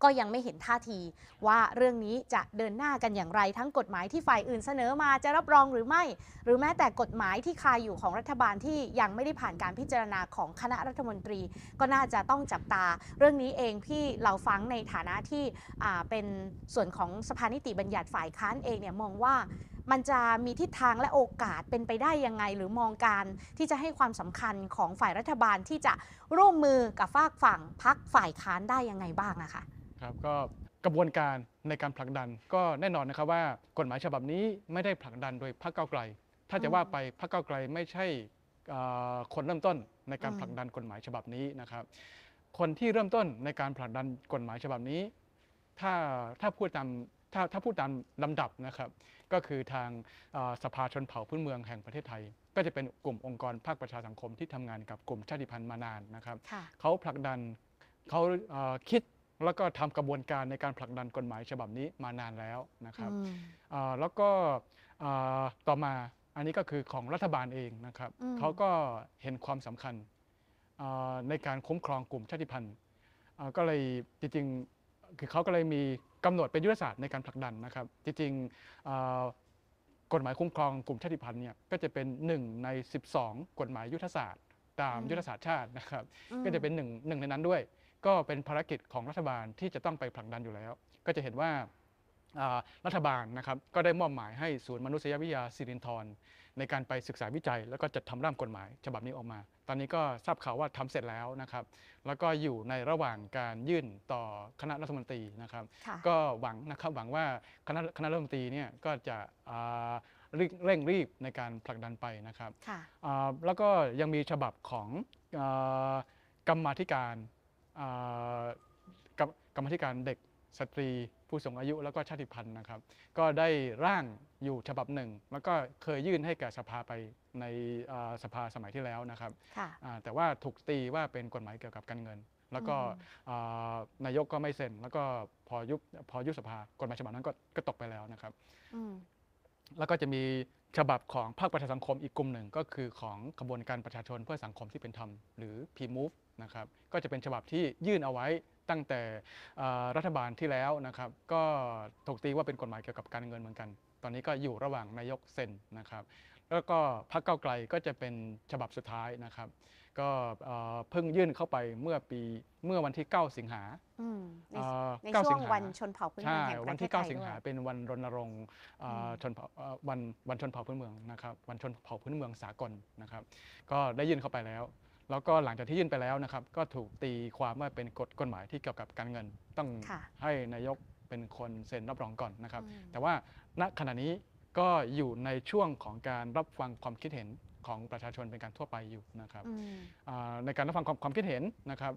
ก็ยังไม่เห็นท่าทีว่าเรื่องนี้จะเดินหน้ากันอย่างไร ทั้งกฎหมายที่ฝ่ายอื่นเสนอมาจะรับรองหรือไม่ หรือแม้แต่กฎหมายที่คาอยู่ของรัฐบาลที่ยังไม่ได้ผ่านการพิจารณาของคณะรัฐมนตรีก็น่าจะต้องจับตา เรื่องนี้เองพี่เราฟังในฐานะที่เป็นส่วนของสภานิติบัญญัติฝ่ายค้านเองเนี่ยมองว่ามันจะมีทิศทางและโอกาสเป็นไปได้ยังไง หรือมองการที่จะให้ความสำคัญของฝ่ายรัฐบาลที่จะร่วมมือกับฝากฝั่งพักฝ่ายค้านได้ยังไงบ้างนะคะ
ครับก็กระบวนการในการผลักดันก็แน่นอนนะครับว่ากฎหมายฉบับนี้ไม่ได้ผลักดันโดยพรรคเก้าไกล ถ้าจะว่าไปพรรคเก้าไกลไม่ใช่คนเริ่มต้นในการผลักดันกฎหมายฉบับนี้นะครับ คนที่เริ่มต้นในการผลักดันกฎหมายฉบับนี้ถ้าถ้าพูดตามถ้าถ้าพูดตามลำดับนะครับ ก็คือทางสภาชนเผ่าพื้นเมืองแห่งประเทศไทย ก็จะเป็นกลุ่มองค์กรภาคประชาสังคมที่ทำงานกับกลุ่มชาติพันธุ์มานานนะครับเขาผลักดันเขาคิดแล้วก็ทำกระบวนการในการผลักดันกฎหมายฉบับนี้มานานแล้วนะครับแล้วก็ต่อมาอันนี้ก็คือของรัฐบาลเองนะครับเขาก็เห็นความสำคัญในการคุ้มครองกลุ่มชาติพันธุ์ก็เลยจริงๆคือเขาก็เลยมีกำหนดเป็นยุทธศาสตร์ในการผลักดันนะครับ จริงๆกฎหมายคุ้มครองกลุ่มชาติพันธุ์เนี่ยก็จะเป็น 1 ใน 12 กฎหมายยุทธศาสตร์ ตามยุทธศาสตร์ชาตินะครับก็จะเป็นหนึ่งหนึ่งในนั้นด้วยก็เป็นภารกิจของรัฐบาลที่จะต้องไปผลักดันอยู่แล้ว ก็จะเห็นว่ารัฐบาลนะครับก็ได้มอบหมายให้ศูนย์มนุษยวิทยาศิรินทร ในการไปศึกษาวิจัยแล้วก็จัดทำร่างกฎหมายฉบับนี้ออกมา ตอนนี้ก็ทราบข่าวว่าทำเสร็จแล้วนะครับ แล้วก็อยู่ในระหว่างการยื่นต่อคณะรัฐมนตรีนะครับ ก็หวังนะครับหวังว่าคณะคณะรัฐมนตรีเนี่ยก็จะเร่งรีบในการผลักดันไปนะครับ แล้วก็ยังมีฉบับของกรรมธิการกรรมธิการเด็กสตรีผู้สูงอายุแล้วก็ชาติพันธุ์นะครับ ก็ได้ร่างอยู่ฉบับหนึ่งแล้วก็เคยยื่นให้แก่สภาไปในสภาสมัยที่แล้วนะครับแต่ว่าถูกตีว่าเป็นกฎหมายเกี่ยวกับการเงิน แล้วก็นายกก็ไม่เซ็น แล้วก็พอยุบพอยุบสภากฎหมายฉบับนั้นก็ตกไปแล้วนะครับแล้วก็จะมีฉบับของภาคประชาสังคมอีกกลุ่มหนึ่ง ก็คือของกระบวนการประชาชนเพื่อสังคมที่เป็นธรรม หรือ PMove นะครับก็จะเป็นฉบับที่ยื่นเอาไว้ตั้งแต่รัฐบาลที่แล้วนะครับก็ถกตีว่าเป็นกฎหมายเกี่ยวกับการเงินเหมือนกัน ตอนนี้ก็อยู่ระหว่างนายกเซ็นนะครับแล้วก็พักเก้าไกลก็จะเป็นฉบับสุดท้ายนะครับ ก็เพิ่งยื่นเข้าไปเมื่อปีเมื่อวันที่9สิงหา
ในช่วงวันชนเผ่าพื้นเมืองประเทศไวันที่9สิงหาเป
็นวันรณรงค์ชนวันวันชนเผ่าพื้นเมืองนะครับ วันชนเผ่าพื้นเมืองสากลนะครับ ก็ได้ยื่นเข้าไปแล้ว แล้วก็หลังจากที่ยื่นไปแล้วนะครับ ก็ถูกตีความว่าเป็นกฎกฎหมายที่เกี่ยวกับการเงินต้อง ให้นายกเป็นคนเซ็นรับรองก่อนนะครับ แต่ว่าณขณะนี้ก็อยู่ในช่วงของการรับฟังความคิดเห็นของประชาชนเป็นการทั่วไปอยู่นะครับในการรับฟังความคิดเห็นนะครับ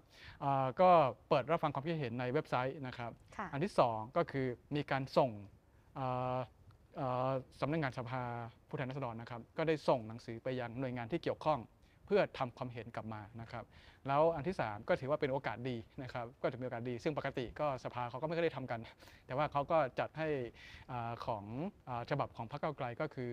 ก็เปิดรับฟังความคิดเห็นในเว็บไซต์นะครับอันที่ 2 ก็คือมีการส่งสำนักงานสภาผู้แทนราษฎรนะครับก็ได้ส่งหนังสือไปยังหน่วยงานที่เกี่ยวข้องเพื่อทำความเห็นกลับมานะครับ แล้วอันที่3ก็ถือว่าเป็นโอกาสดีนะครับก็จะมีโอกาสดีซึ่งปกติก็สภาเขาก็ไม่เคยได้ทำกัน แต่ว่าเขาก็จัดให้ของฉบับของพรรคเก้าไกลก็คือ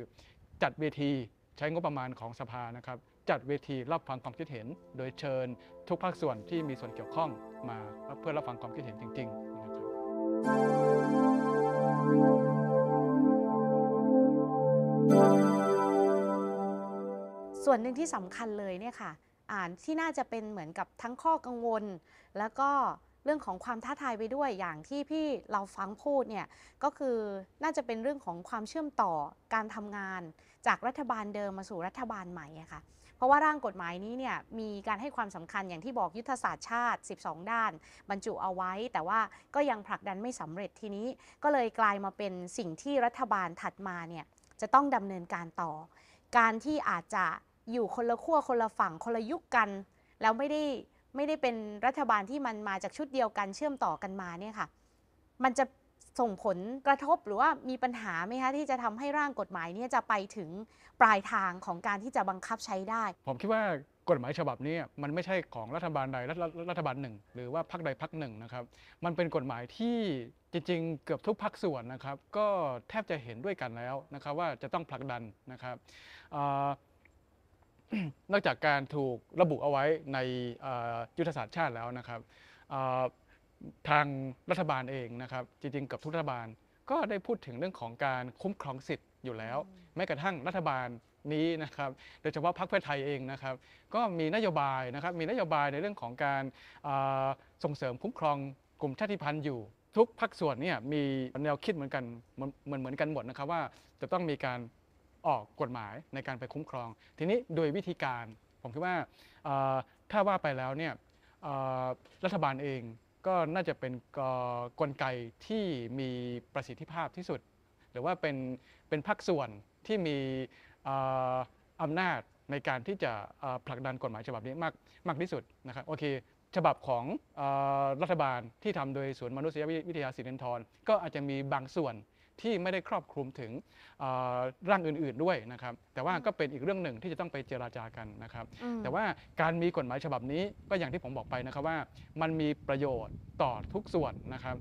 จัดเวทีใช้งบประมาณของสภานะครับ จัดเวทีรับฟังความคิดเห็น โดยเชิญทุกภาคส่วนที่มีส่วนเกี่ยวข้องมาเพื่อรับฟังความคิดเห็นจริง ๆ นะครับ
ส่วนหนึ่งที่สำคัญเลยเนี่ยค่ะ อ่านที่น่าจะเป็นเหมือนกับทั้งข้อกังวล แล้วก็เรื่องของความท้าทายไปด้วยอย่างที่พี่เราฟังพูดเนี่ยก็คือน่าจะเป็นเรื่องของความเชื่อมต่อการทำงานจากรัฐบาลเดิมมาสู่รัฐบาลใหม่ค่ะ เพราะว่าร่างกฎหมายนี้เนี่ยมีการให้ความสำคัญอย่างที่บอกยุทธศาสตร์ชาติ 12 ด้าน บรรจุเอาไว้ แต่ว่าก็ยังผลักดันไม่สำเร็จทีนี้ก็เลยกลายมาเป็นสิ่งที่รัฐบาลถัดมาเนี่ยจะต้องดำเนินการต่อ การที่อาจจะอยู่คนละขั้วคนละฝั่งคนละยุคกัน แล้วไม่ได้ไม่ได้เป็นรัฐบาลที่มันมาจากชุดเดียวกันเชื่อมต่อกันมาเนี่ยค่ะมันจะส่งผลกระทบหรือว่า มีปัญหาไหมคะที่จะทำให้ร่างกฎหมายนี้จะไปถึงปลายทางของการที่จะบังคับใช้ได้
ผมคิดว่ากฎหมายฉบับนี้มันไม่ใช่ของรัฐบาลใดรัฐบาลหนึ่ง หรือว่าพรรคใดพรรคหนึ่งนะครับ มันเป็นกฎหมายที่จริง ๆ เกือบทุกภาคส่วนนะครับก็แทบจะเห็นด้วยกันแล้วนะครับว่าจะต้องผลักดันนะครับนอกจากการถูกระบุเอาไว้ในยุทธศาสตร์ชาติแล้วนะครับทางรัฐบาลเองนะครับ จริงๆ กับทุกรัฐบาลก็ได้พูดถึงเรื่องของการคุ้มครองสิทธิ์อยู่แล้ว แม้กระทั่งรัฐบาลนี้นะครับ โดยเฉพาะพรรคเพื่อไทยเองนะครับก็มีนโยบายนะครับมีนโยบายในเรื่องของการส่งเสริมคุ้มครองกลุ่มชาติพันธุ์อยู่ ทุกภาคส่วนเนี่ยมีแนวคิดเหมือนกันเหมือนเหมือนกันหมดนะครับว่าจะต้องมีการออกกฎหมายในการไปคุ้มครองทีนี้โดยวิธีการผมคิดว่าถ้าว่าไปแล้วเนี่ยรัฐบาลเองก็น่าจะเป็นกลไกที่มีประสิทธิภาพที่สุด หรือว่าเป็นเป็นภาคส่วนที่มีอำนาจในการที่จะผลักดันกฎหมายฉบับนี้มากมากที่สุดนะครับโอเค ฉบับของรัฐบาลที่ทำโดยสวนมนุษยวิทยาศิรินทรก็อาจจะมีบางส่วนที่ไม่ได้ครอบคลุมถึงร่างอื่นๆด้วยนะครับแต่ว่าก็เป็นอีกเรื่องหนึ่งที่จะต้องไปเจราจากันนะครับ แต่ว่าการมีกฎหมายฉบับนี้ก็อย่างที่ผมบอกไปนะครับว่า มันมีประโยชน์ต่อทุกส่วนนะครับ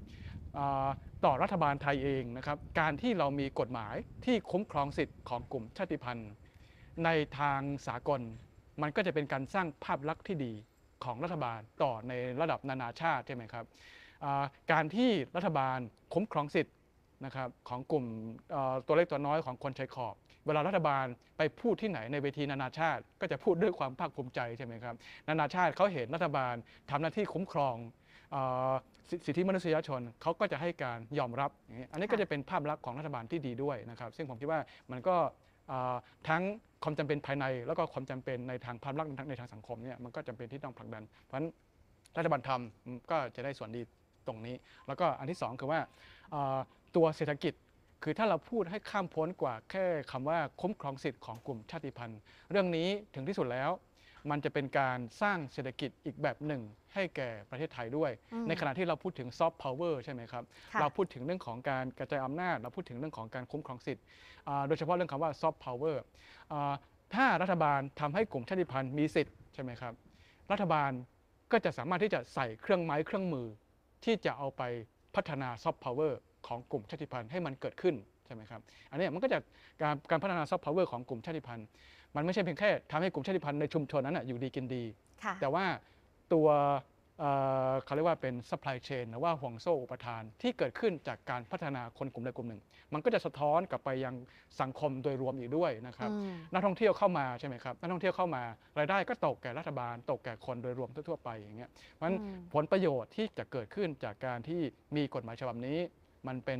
ต่อรัฐบาลไทยเองนะครับการที่เรามีกฎหมายที่คุ้มครองสิทธิ์ของกลุ่มชาติพันธุ์ ในทางสากล มันก็จะเป็นการสร้างภาพลักษณ์ที่ดีของรัฐบาลต่อในระดับนานาชาติใช่ไหมครับการที่รัฐบาลคุ้มครองสิทธินะครับของกลุ่มตัวเล็กตัวน้อยของคนชายขอบ เวลารัฐบาลไปพูดที่ไหน ในเวทีนานาชาติก็จะพูดด้วยความภาคภูมิใจใช่ไหมครับนานาชาติเขาเห็นรัฐบาล ทำหน้าที่คุ้มครองสิทธิมนุษยชนเขาก็จะให้การยอมรับอันนี้ก็จะเป็นภาพลักษณ์ของรัฐบาลที่ดีด้วยนะครับซึ่งผมคิดว่ามันก็ทั้งความจำเป็นภายใน แล้วก็ความจำเป็นในทางภาพลักษณ์ในทางสังคมเนี่ยมันก็จำเป็นที่ต้องผลักดันเพราะฉะนั้นรัฐบาลทำก็จะได้ส่วนดีตรงนี้ แล้วก็อันที่ 2 คือว่าตัวเศรษฐกิจคือถ้าเราพูดให้ข้ามพ้นกว่าแค่คำว่าคุ้มครองสิทธิ์ของกลุ่มชาติพันธุ์ เรื่องนี้ถึงที่สุดแล้ว มันจะเป็นการสร้างเศรษฐกิจอีกแบบหนึ่งให้แก่ประเทศไทยด้วย ในขณะที่เราพูดถึงซอฟต์พาวเวอร์ใช่ไหมครับ เราพูดถึงเรื่องของการกระจายอำนาจเราพูดถึงเรื่องของการคุ้มครองสิทธิ์โดยเฉพาะเรื่องคำว่าซอฟต์พาวเวอร์ถ้ารัฐบาลทำให้กลุ่มชาติพันธุ์มีสิทธิ์ใช่ไหมครับรัฐบาลก็จะสามารถที่จะใส่เครื่องไม้เครื่องมือที่จะเอาไปพัฒนาซอฟต์พาวเวอร์ของกลุ่มชาติพันธุ์ให้มันเกิดขึ้น ใช่ไหมครับ อันนี้มันก็จะการการพัฒนาซอฟต์พาวเวอร์ของกลุ่มชาติพันธุ์มันไม่ใช่เพียงแค่ทำให้กลุ่มชาติพันธุ์ในชุมชนนั้นอยู่ดีกินดี แต่ว่าตัวเขาเรียกว่าเป็น supply chain หรือว่าห่วงโซ่อุปทานที่เกิดขึ้นจากการพัฒนาคนกลุ่มใดกลุ่มหนึ่ง มันก็จะสะท้อนกลับไปยังสังคมโดยรวมอีกด้วยนะครับ นักท่องเที่ยวเข้ามาใช่ไหมครับ นักท่องเที่ยวเข้ามา รายได้ก็ตกแก่รัฐบาลตกแก่คนโดยรวมทั่วไปอย่างเงี้ย เพราะฉะนั้นผลประโยชน์ที่จะเกิดขึ้นจากการที่มีกฎหมายฉบับนี้มันเป็น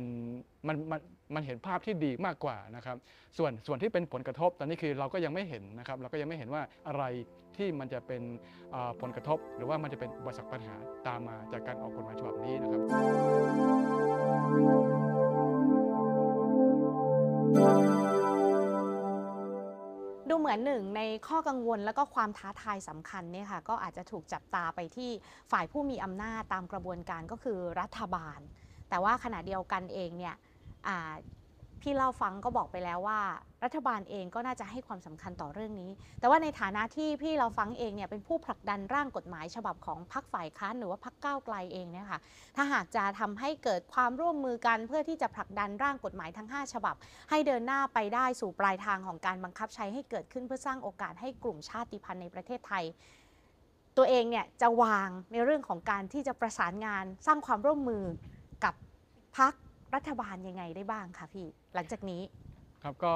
มันมันมันเห็นภาพที่ดีมากกว่านะครับ ส่วนส่วนที่เป็นผลกระทบตอนนี้คือเราก็ยังไม่เห็นนะครับ เราก็ยังไม่เห็นว่าอะไรที่มันจะเป็นผลกระทบ หรือว่ามันจะเป็นอุปสรรคปัญหาตามมาจากการออกกฎหมายฉบับนี้นะครับ
ดูเหมือนหนึ่งในข้อกังวลและก็ความท้าทายสำคัญเนี่ยค่ะก็อาจจะถูกจับตาไปที่ฝ่ายผู้มีอำนาจตามกระบวนการก็คือรัฐบาลแต่ว่าขณะเดียวกันเองเนี่ย พี่เล่าฟังก็บอกไปแล้วว่า รัฐบาลเองก็น่าจะให้ความสำคัญต่อเรื่องนี้ แต่ว่าในฐานะที่พี่เราฟังเองเนี่ย เป็นผู้ผลักดันร่างกฎหมายฉบับของพรรคฝ่ายค้านหรือว่าพรรคก้าวไกลเองเนี่ยค่ะ ถ้าหากจะทำให้เกิดความร่วมมือกัน เพื่อที่จะผลักดันร่างกฎหมายทั้ง 5 ฉบับ ให้เดินหน้าไปได้สู่ปลายทางของการบังคับใช้ให้เกิดขึ้นเพื่อสร้างโอกาสให้กลุ่มชาติพันธุ์ในประเทศไทย ตัวเองเนี่ยจะวางในเรื่องของการที่จะประสานงานสร้างความร่วมมือกับพักรัฐบาลยังไงได้บ้างคะพี่หลังจากนี้
ครับก็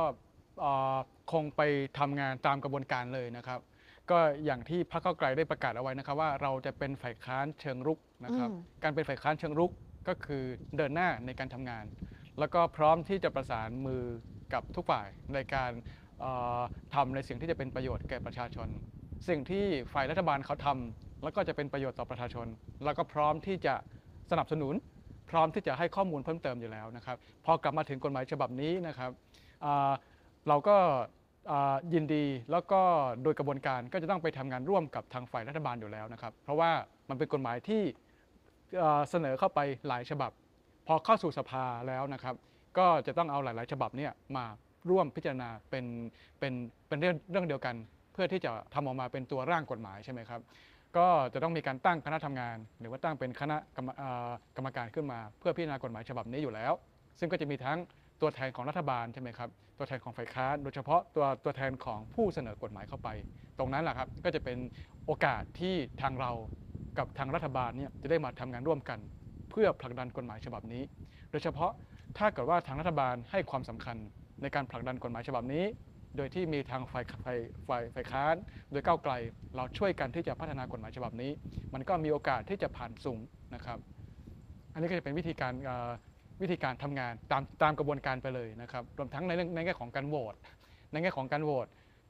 คงไปทำงานตามกระบวนการเลยนะครับ ก็อย่างที่พรรคเก้าไกลได้ประกาศเอาไว้นะครับ ว่าเราจะเป็นฝ่ายค้านเชิงรุกนะครับ การเป็นฝ่ายค้านเชิงรุกก็คือเดินหน้าในการทำงาน แล้วก็พร้อมที่จะประสานมือกับทุกฝ่ายในการทำในสิ่งที่จะเป็นประโยชน์แก่ประชาชน สิ่งที่ฝ่ายรัฐบาลเขาทำ แล้วก็จะเป็นประโยชน์ต่อประชาชน แล้วก็พร้อมที่จะสนับสนุนพร้อมที่จะให้ข้อมูลเพิ่มเติมอยู่แล้วนะครับพอกลับมาถึงกฎหมายฉบับนี้นะครับเราก็ยินดีแล้วก็โดยกระบวนการก็จะต้องไปทำงานร่วมกับทางฝ่ายรัฐบาลอยู่แล้วนะครับ เพราะว่ามันเป็นกฎหมายที่เสนอเข้าไปหลายฉบับพอเข้าสู่สภาแล้วนะครับ ก็จะต้องเอาหลายๆฉบับเนี่ยมาร่วมพิจารณาเป็นเป็นเป็นเรื่องเรื่องเดียวกัน เพื่อที่จะทำออกมาเป็นตัวร่างกฎหมายใช่ไหมครับก็จะต้องมีการตั้งคณะทำงาน หรือว่าตั้งเป็นคณะกรรมการขึ้นมาเพื่อพิจารณากฎหมายฉบับนี้อยู่แล้ว ซึ่งก็จะมีทั้งตัวแทนของรัฐบาล ใช่ไหมครับ ตัวแทนของฝ่ายค้านโดยเฉพาะตัวตัวแทนของผู้เสนอกฎหมายเข้าไป ตรงนั้นแหละครับก็จะเป็นโอกาสที่ทางเรากับทางรัฐบาลเนี่ยจะได้มาทำงานร่วมกัน เพื่อผลักดันกฎหมายฉบับนี้ โดยเฉพาะถ้าเกิดว่าทางรัฐบาลให้ความสำคัญในการผลักดันกฎหมายฉบับนี้โดยที่มีทางฝ่ายฝ่ายฝ่ายค้านโดยก้าวไกลเราช่วยกันที่จะพัฒนากฎหมายฉบับนี้ มันก็มีโอกาสที่จะผ่านสูงนะครับ อันนี้ก็จะเป็นวิธีการวิธีการทำงานตามตามกระบวนการไปเลยนะครับรวมทั้งในเรื่องในแง่ของการโหวตในแง่ของการโหวต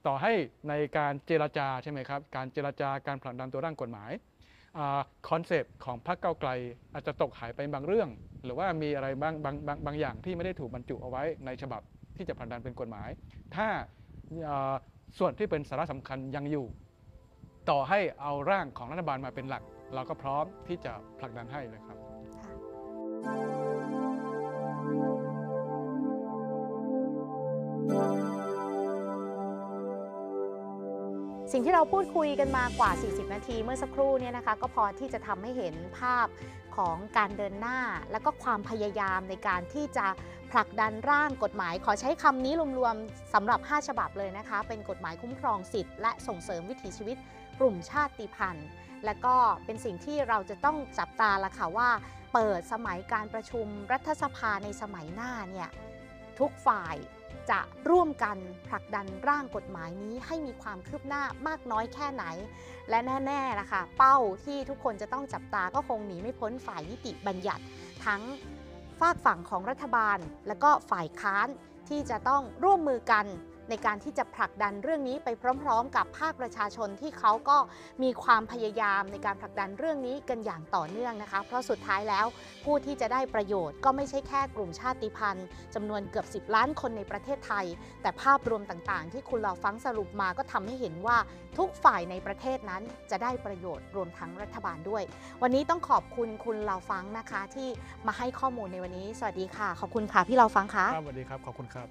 ต่อให้ในการเจรจาใช่ไหมครับการเจรจาการผลักดันตัวร่างกฎหมายคอนเซปต์ของพรรคเก้าไกลอาจจะตกหายไปบางเรื่อง หรือว่ามีอะไรบางบางบางบางอย่างที่ไม่ได้ถูกบรรจุเอาไว้ในฉบับที่จะผลักดันเป็นกฎหมาย ถ้าส่วนที่เป็นสาระสำคัญยังอยู่ ต่อให้เอาร่างของรัฐบาลมาเป็นหลัก เราก็พร้อมที่จะผลักดันให้เลยครับ
สิ่งที่เราพูดคุยกันมากว่า 40 นาทีเมื่อสักครู่เนี่ยนะคะก็พอที่จะทำให้เห็นภาพของการเดินหน้า และก็ความพยายามในการที่จะผลักดันร่างกฎหมายขอใช้คำนี้รวมๆสำหรับ 5 ฉบับเลยนะคะ เป็นกฎหมายคุ้มครองสิทธิ์และส่งเสริมวิถีชีวิตกลุ่มชาติพันธุ์และก็เป็นสิ่งที่เราจะต้องจับตาละค่ะว่า เปิดสมัยการประชุมรัฐสภาในสมัยหน้าเนี่ย ทุกฝ่ายจะร่วมกันผลักดันร่างกฎหมายนี้ให้มีความคืบหน้ามากน้อยแค่ไหน และแน่ ๆนะคะ เป้าที่ทุกคนจะต้องจับตาก็คงหนีไม่พ้นฝ่ายนิติบัญญัติทั้งฝากฝั่งของรัฐบาลและก็ฝ่ายค้านที่จะต้องร่วมมือกันในการที่จะผลักดันเรื่องนี้ไปพร้อม ๆกับภาคประชาชนที่เขาก็มีความพยายามในการผลักดันเรื่องนี้กันอย่างต่อเนื่องนะคะ เพราะสุดท้ายแล้วผู้ที่จะได้ประโยชน์ก็ไม่ใช่แค่กลุ่มชาติพันธุ์จำนวนเกือบ 10ล้านคนในประเทศไทย แต่ภาพรวมต่างๆที่คุณเราฟังสรุปมาก็ทำให้เห็นว่าทุกฝ่ายในประเทศนั้นจะได้ประโยชน์รวมทั้งรัฐบาลด้วย วันนี้ต้องขอบคุณคุณเราฟังนะคะที่มาให้ข้อมูลในวันนี้ สวัสดีค่ะขอบคุณค่ะ พี่เราฟังค่ะสวัสดีครับขอบคุณครับ